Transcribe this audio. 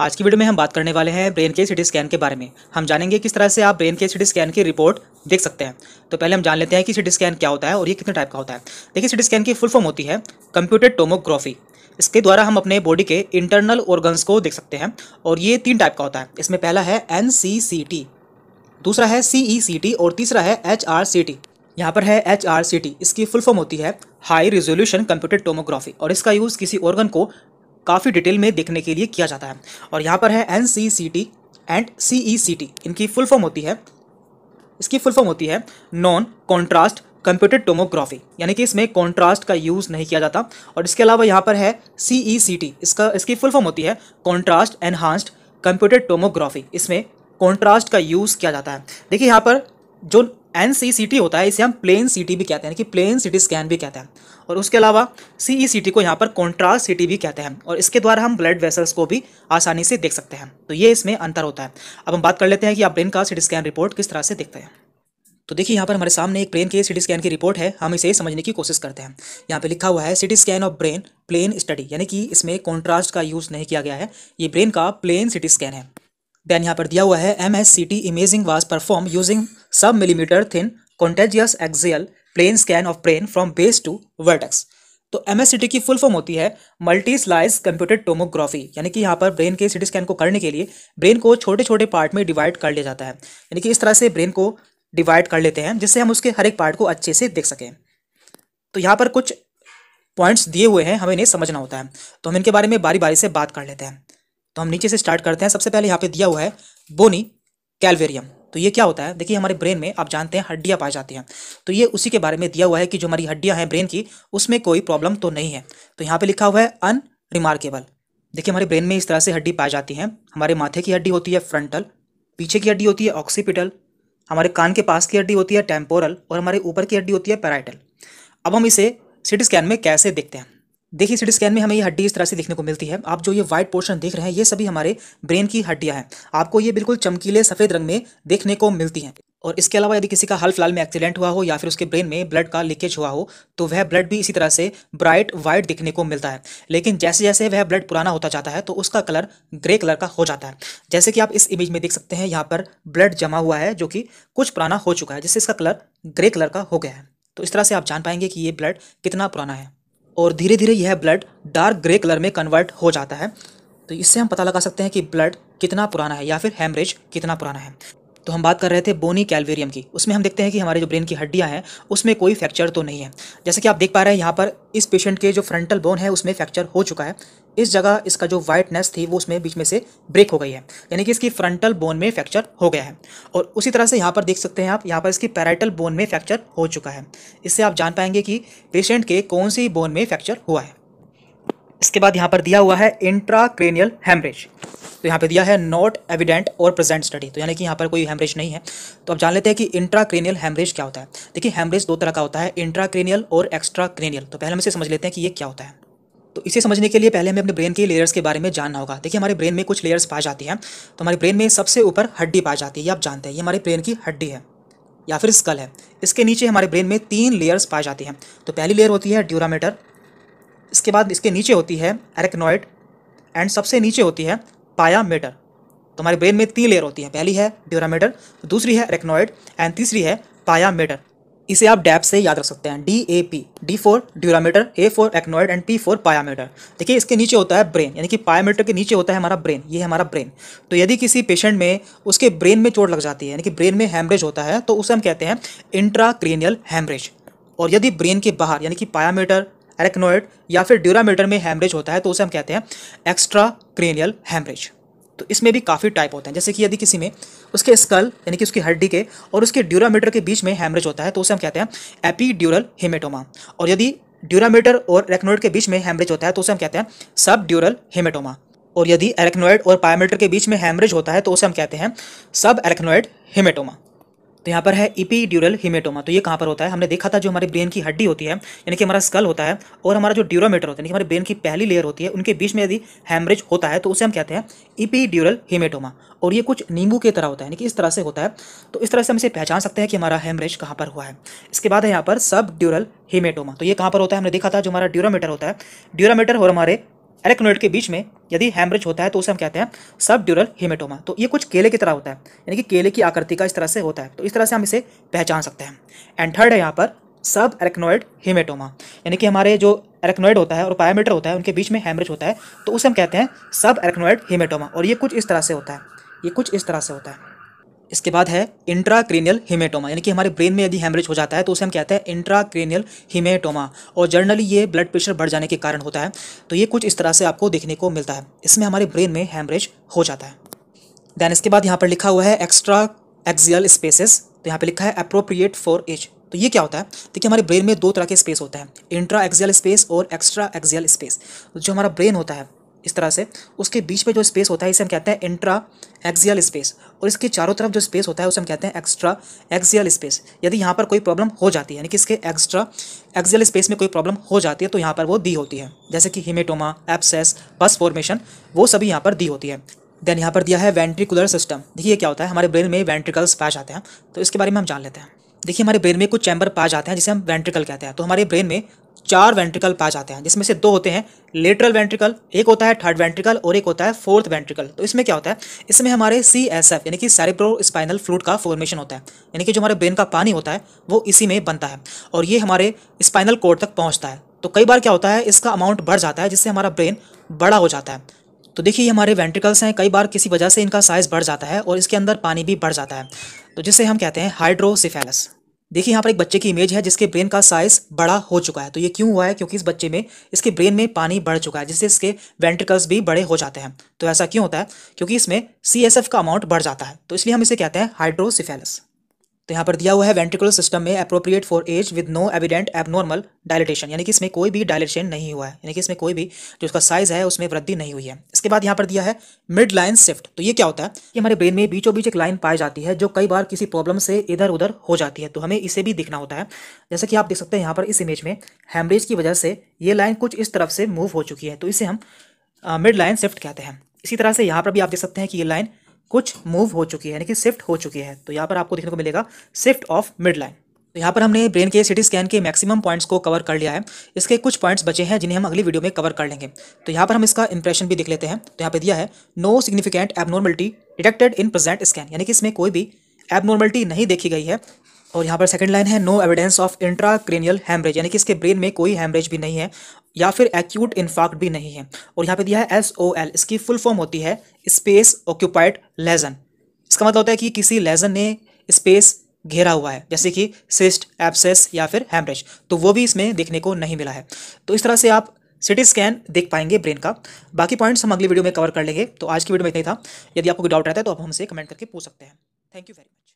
आज की वीडियो में हम बात करने वाले हैं ब्रेन के सिटी स्कैन के बारे में हम जानेंगे किस तरह से आप ब्रेन के सिटी स्कैन की रिपोर्ट देख सकते हैं तो पहले हम जान लेते हैं कि सिटी स्कैन क्या होता है और ये कितने टाइप का होता है देखिए सिटी स्कैन की फुल फॉर्म होती है कंप्यूटेड टोमोग्राफी इसके द्वारा हम अपने बॉडी के इंटरनल ऑर्गन्स को देख सकते हैं और ये तीन टाइप का होता है इसमें पहला है एन दूसरा है सी और तीसरा है एच आर यहाँ पर है एच इसकी फुल फॉर्म होती है हाई रिजोल्यूशन कंप्यूटेड टोमोग्राफी और इसका यूज़ किसी ऑर्गन को काफ़ी डिटेल में देखने के लिए किया जाता है और यहाँ पर है N C C T and C E C T इनकी फुल फॉर्म होती है इसकी फुल फॉर्म होती है नॉन कॉन्ट्रास्ट कंप्यूटेड टोमोग्राफी यानी कि इसमें कॉन्ट्रास्ट का यूज़ नहीं किया जाता और इसके अलावा यहाँ पर है सी ई सी टी इसका इसकी फुल फॉर्म होती है कॉन्ट्रास्ट एनहांस्ड कंप्यूटेड टोमोग्राफी इसमें कॉन्ट्रास्ट का यूज़ किया जाता है देखिए यहाँ पर जो एन सी सी टी होता है इसे हम प्लेन सी टी भी कहते हैं कि प्लेन सी टी स्कैन भी कहते हैं और उसके अलावा सी ई सी टी को यहाँ पर कॉन्ट्रास्ट सी टी भी कहते हैं और इसके द्वारा हम ब्लड वेसल्स को भी आसानी से देख सकते हैं तो ये इसमें अंतर होता है अब हम बात कर लेते हैं कि आप ब्रेन का सी टी स्कैन रिपोर्ट किस तरह से देखते हैं तो देखिए यहाँ पर हमारे सामने एक ब्रेन के सिटी स्कैन की रिपोर्ट है हम इसे समझने की कोशिश करते हैं यहाँ पे लिखा हुआ है CT scan of brain plain study यानी कि इसमें कॉन्ट्रास्ट का यूज़ नहीं किया गया है ये ब्रेन का प्लेन सिटी स्कैन है देन यहाँ पर दिया हुआ है M S C T imaging was perform using sub millimetre thin contiguous axial plain scan of brain from base to vertex तो एम एस सी टी की फुल फॉर्म होती है मल्टी स्लाइज कंप्यूटेड टोमोग्राफी यानी कि यहाँ पर ब्रेन के CT scan को करने के लिए ब्रेन को छोटे छोटे पार्ट में डिवाइड कर लिया जाता है यानी कि इस तरह से ब्रेन को डिवाइड कर लेते हैं जिससे हम उसके हर एक पार्ट को अच्छे से देख सकें तो यहाँ पर कुछ पॉइंट्स दिए हुए हैं हमें इन्हें समझना होता है तो हम इनके बारे में बारी बारी से बात कर लेते हैं तो हम नीचे से स्टार्ट करते हैं सबसे पहले यहाँ पे दिया हुआ है बोनी कैलवेरियम तो ये क्या होता है देखिए हमारे ब्रेन में आप जानते हैं हड्डियाँ पाई जाती हैं तो ये उसी के बारे में दिया हुआ है कि जो हमारी हड्डियाँ हैं ब्रेन की उसमें कोई प्रॉब्लम तो नहीं है तो यहाँ पर लिखा हुआ है अन रिमार्केबल देखिए हमारे ब्रेन में इस तरह से हड्डी पाई जाती हैं हमारे माथे की हड्डी होती है फ्रंटल पीछे की हड्डी होती है ऑक्सीपिटल हमारे कान के पास की हड्डी होती है टेम्पोरल और हमारे ऊपर की हड्डी होती है पैराइटल अब हम इसे सिटी स्कैन में कैसे देखते हैं देखिए सिटी स्कैन में हमें ये हड्डी इस तरह से देखने को मिलती है आप जो ये व्हाइट पोर्शन देख रहे हैं ये सभी हमारे ब्रेन की हड्डियां हैं आपको ये बिल्कुल चमकीले सफ़ेद रंग में देखने को मिलती हैं और इसके अलावा यदि किसी का हाल फिलहाल में एक्सीडेंट हुआ हो या फिर उसके ब्रेन में ब्लड का लीकेज हुआ हो तो वह ब्लड भी इसी तरह से ब्राइट व्हाइट दिखने को मिलता है लेकिन जैसे जैसे वह ब्लड पुराना होता जाता है तो उसका कलर ग्रे कलर का हो जाता है जैसे कि आप इस इमेज में देख सकते हैं यहाँ पर ब्लड जमा हुआ है जो कि कुछ पुराना हो चुका है जिससे इसका कलर ग्रे कलर का हो गया है तो इस तरह से आप जान पाएंगे कि ये ब्लड कितना पुराना है और धीरे धीरे यह ब्लड डार्क ग्रे कलर में कन्वर्ट हो जाता है तो इससे हम पता लगा सकते हैं कि ब्लड कितना पुराना है या फिर हेमरेज कितना पुराना है तो हम बात कर रहे थे बोनी कैलवेरियम की उसमें हम देखते हैं कि हमारे जो ब्रेन की हड्डियाँ हैं उसमें कोई फ्रैक्चर तो नहीं है जैसे कि आप देख पा रहे हैं यहाँ पर इस पेशेंट के जो फ्रंटल बोन है उसमें फ्रैक्चर हो चुका है इस जगह इसका जो वाइटनेस थी वो उसमें बीच में से ब्रेक हो गई है यानी कि इसकी फ्रंटल बोन में फ्रैक्चर हो गया है और उसी तरह से यहाँ पर देख सकते हैं आप यहाँ पर इसकी पैराइटल बोन में फ्रैक्चर हो चुका है इससे आप जान पाएंगे कि पेशेंट के कौन सी बोन में फ्रैक्चर हुआ है इसके बाद यहाँ पर दिया हुआ है इंट्राक्रेनियल हेमरेज तो यहाँ पे दिया है नॉट एविडेंट और प्रेजेंट स्टडी तो यानी कि यहाँ पर कोई हेमरेज नहीं है तो अब जान लेते हैं कि इंट्राक्रेनियल हेमरेज क्या होता है देखिए हेमरेज दो तरह का होता है इंट्राक्रेनियल और एक्स्ट्रा क्रेनियल तो पहले हम इसे समझ लेते हैं कि ये क्या होता है तो इसे समझने के लिए पहले हमें अपने ब्रेन के लेयर्स के बारे में जानना होगा देखिए हमारे ब्रेन में कुछ लेयर्स पाई जाती हैं तो हमारे ब्रेन में सबसे ऊपर हड्डी पाई जाती है ये आप जानते हैं ये हमारे ब्रेन की हड्डी है या फिर स्कल है इसके नीचे हमारे ब्रेन में तीन लेयर्स पाई जाती हैं तो पहली लेयर होती है ड्यूरामीटर इसके बाद इसके नीचे होती है एरेक्नॉइड एंड सबसे नीचे होती है पायामेटर तो हमारे ब्रेन में तीन लेयर होती हैं पहली है ड्यूरामीटर दूसरी है एरेक्नॉइड एंड तीसरी है पायामेटर इसे आप डैप से याद रख सकते हैं D A P D for dura mater A for arachnoid and P for pia mater देखिए इसके नीचे होता है ब्रेन यानी कि पायामीटर के नीचे होता है हमारा ब्रेन ये है हमारा ब्रेन तो यदि किसी पेशेंट में उसके ब्रेन में चोट लग जाती है यानी कि ब्रेन में हैमरेज होता है तो उसे हम कहते हैं इंट्राक्रेनियल हैमरेज और यदि ब्रेन के बाहर यानी कि पायामीटर एरेक्नोइड या फिर ड्यूरामीटर में हैमरेज होता है तो उसे हम कहते हैं एक्स्ट्रा क्रेनियल हैमरेज तो इसमें भी काफ़ी टाइप होते हैं जैसे कि यदि किसी में उसके स्कल यानी कि उसकी हड्डी के और उसके ड्यूरामीटर के बीच में हैमरेज होता है तो उसे हम कहते हैं एपीड्यूरल हेमेटोमा और यदि ड्यूरामीटर और रेक्नोइड के बीच में हैमरेज होता है तो उसे हम कहते हैं सब ड्यूरल हेमेटोमा और यदि एरेक्नोइड और पायामीटर के बीच में हैमरेज होता है तो उसे हम कहते हैं सब एरेक्नोइड हेमेटोमा तो यहाँ पर है इपीड्यूरल हिमेटोमा तो ये कहाँ पर होता है हमने देखा था जो हमारे ब्रेन की हड्डी होती है यानी कि हमारा स्कल होता है और हमारा जो ड्यूरोमीटर होता है यानी कि हमारे ब्रेन की पहली लेयर होती है उनके बीच में यदि हैमरेज होता है तो उसे हम कहते हैं इपीड्यूरल हिमेटोमा और ये कुछ नींबू की तरह होता है यानी कि इस तरह से होता है तो इस तरह से हम इसे पहचान सकते हैं कि हमारा हेमरेज कहाँ पर हुआ है इसके बाद है यहाँ पर सब ड्यूरल हिमेटोमा तो ये कहाँ पर होता है हमने देखा था जो हमारा ड्यूरोमीटर होता है ड्यूरोमीटर और हमारे एरेक्नोइड के बीच में यदि हैमरेज होता है तो उसे हम कहते हैं सब ड्यूरल हिमेटोमा तो ये कुछ केले की तरह होता है यानी कि केले की आकृति का इस तरह से होता है तो इस तरह से हम इसे पहचान सकते हैं एंड थर्ड है यहाँ पर सब एरेक्नोइड हिमेटोमा यानी कि हमारे जो एरेक्नोइड होता है और पायामीटर होता है उनके बीच में हैमरेज होता है तो उसे हम कहते हैं सब एरेक्नोइड हिमेटोमा और ये कुछ इस तरह से होता है ये कुछ इस तरह से होता है इसके बाद है इंट्राक्रेनियल हिमेटोमा यानी कि हमारे ब्रेन में यदि हेमरेज हो जाता है तो उसे हम कहते हैं इंट्राक्रेनियल हिमेटोमा और जनरली ये ब्लड प्रेशर बढ़ जाने के कारण होता है तो ये कुछ इस तरह से आपको देखने को मिलता है इसमें हमारे ब्रेन में हेमरेज हो जाता है देन इसके बाद यहाँ पर लिखा हुआ है एक्स्ट्रा एक्जियल स्पेसिस तो यहाँ पर लिखा है अप्रोप्रिएट फॉर एज तो ये क्या होता है देखिए हमारे ब्रेन में दो तरह के स्पेस होते हैं इंट्रा एक्जियल स्पेस और एक्स्ट्रा एक्जियल स्पेस जो हमारा ब्रेन होता है इस तरह से उसके बीच में जो स्पेस होता है इसे हम कहते हैं इंट्रा एक्सियल स्पेस और इसके चारों तरफ जो स्पेस होता है उसे हम कहते हैं एक्स्ट्रा एक्सियल स्पेस यदि यहाँ पर कोई प्रॉब्लम हो जाती है यानी कि इसके एक्स्ट्रा एक्सियल स्पेस में कोई प्रॉब्लम हो जाती है तो यहाँ पर वो दी होती है जैसे कि हिमेटोमा एप्सेस बस फॉर्मेशन वो सभी यहाँ पर दी होती है देन यहाँ पर दिया है वेंट्रिकुलर सिस्टम देखिए क्या होता है हमारे ब्रेन में वेंट्रिकल्स पैच आते हैं तो इसके बारे में हम जान लेते हैं देखिए हमारे ब्रेन में कुछ चैम्बर पाए जाते हैं जिसे हम वेंट्रिकल कहते हैं तो हमारे ब्रेन में चार वेंट्रिकल पाए जाते हैं जिसमें से दो होते हैं लेटरल वेंट्रिकल एक होता है थर्ड वेंट्रिकल और एक होता है फोर्थ वेंट्रिकल तो इसमें क्या होता है इसमें हमारे सी एस एफ यानी कि सैरिब्रो स्पाइनल फ्लूड का फॉर्मेशन होता है यानी कि जो हमारे ब्रेन का पानी होता है वो इसी में बनता है और ये हमारे स्पाइनल कोड तक पहुँचता है तो कई बार क्या होता है इसका अमाउंट बढ़ जाता है जिससे हमारा ब्रेन बड़ा हो जाता है तो देखिए हमारे वेंट्रिकल्स हैं कई बार किसी वजह से इनका साइज़ बढ़ जाता है और इसके अंदर पानी भी बढ़ जाता है तो जिसे हम कहते हैं हाइड्रोसिफेलस देखिए यहाँ पर एक बच्चे की इमेज है जिसके ब्रेन का साइज बड़ा हो चुका है तो ये क्यों हुआ है क्योंकि इस बच्चे में इसके ब्रेन में पानी बढ़ चुका है जिससे इसके वेंट्रिकल्स भी बड़े हो जाते हैं तो ऐसा क्यों होता है क्योंकि इसमें सी का अमाउंट बढ़ जाता है तो इसलिए हम इसे कहते हैं हाइड्रोसिफेलस तो यहाँ पर दिया हुआ है वेंट्रिकुलर सिस्टम में appropriate for age with no evident abnormal dilatation यानी कि इसमें कोई भी डायलेशन नहीं हुआ है यानी कि इसमें कोई भी जो उसका साइज है उसमें वृद्धि नहीं हुई है इसके बाद यहाँ पर दिया है मिड लाइन शिफ्ट तो ये क्या होता है कि हमारे ब्रेन में बीचों बीच एक लाइन पाई जाती है जो कई बार किसी प्रॉब्लम से इधर उधर हो जाती है तो हमें इसे भी दिखना होता है जैसे कि आप देख सकते हैं यहाँ पर इस इमेज में हेमरेज की वजह से ये लाइन कुछ इस तरफ से मूव हो चुकी है तो इसे हम मिड लाइन शिफ्ट कहते हैं इसी तरह से यहाँ पर भी आप देख सकते हैं कि ये लाइन कुछ मूव हो चुकी है यानी कि शिफ्ट हो चुकी है तो यहाँ पर आपको देखने को मिलेगा शिफ्ट ऑफ मिड लाइन तो यहाँ पर हमने ब्रेन के सिटी स्कैन के मैक्सिमम पॉइंट्स को कवर कर लिया है इसके कुछ पॉइंट्स बचे हैं जिन्हें हम अगली वीडियो में कवर कर लेंगे तो यहाँ पर हम इसका इंप्रेशन भी देख लेते हैं तो यहाँ पर दिया है no significant abnormality detected in present scan यानी कि इसमें कोई भी एबनॉर्मलिटी नहीं देखी गई है और यहाँ पर सेकंड लाइन है no evidence of intracranial haemorrhage यानी कि इसके ब्रेन में कोई हैमरेज भी नहीं है या फिर एक्यूट इन्फाक्ट भी नहीं है और यहाँ पे दिया है एस ओ एल इसकी फुल फॉर्म होती है स्पेस ऑक्यूपाइड लेजन इसका मतलब होता है कि किसी लेजन ने स्पेस घेरा हुआ है जैसे कि सिस्ट एप्सेस या फिर हेमरेज तो वो भी इसमें देखने को नहीं मिला है तो इस तरह से आप सिटी स्कैन देख पाएंगे ब्रेन का बाकी पॉइंट्स हम अगली वीडियो में कवर कर लेंगे तो आज की वीडियो में इतना ही था यदि आपको कोई डाउट रहता है तो आप हमसे कमेंट करके पूछ सकते हैं थैंक यू वेरी मच